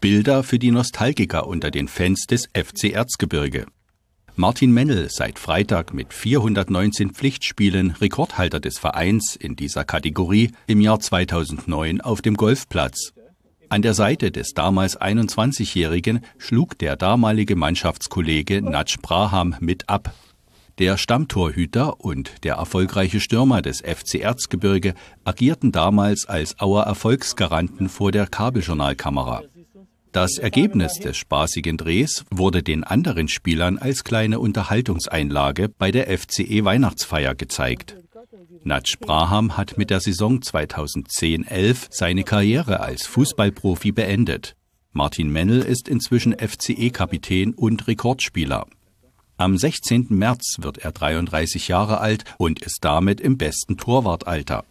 Bilder für die Nostalgiker unter den Fans des FC Erzgebirge. Martin Mennel, seit Freitag mit 419 Pflichtspielen Rekordhalter des Vereins in dieser Kategorie im Jahr 2009 auf dem Golfplatz. An der Seite des damals 21-Jährigen schlug der damalige Mannschaftskollege Natsch Braham mit ab. Der Stammtorhüter und der erfolgreiche Stürmer des FC Erzgebirge agierten damals als Auer Erfolgsgaranten vor der Kabeljournalkamera. Das Ergebnis des spaßigen Drehs wurde den anderen Spielern als kleine Unterhaltungseinlage bei der FCE Weihnachtsfeier gezeigt. Natsch Braham hat mit der Saison 2010-11 seine Karriere als Fußballprofi beendet. Martin Mennel ist inzwischen FCE-Kapitän und Rekordspieler. Am 16. März wird er 33 Jahre alt und ist damit im besten Torwartalter.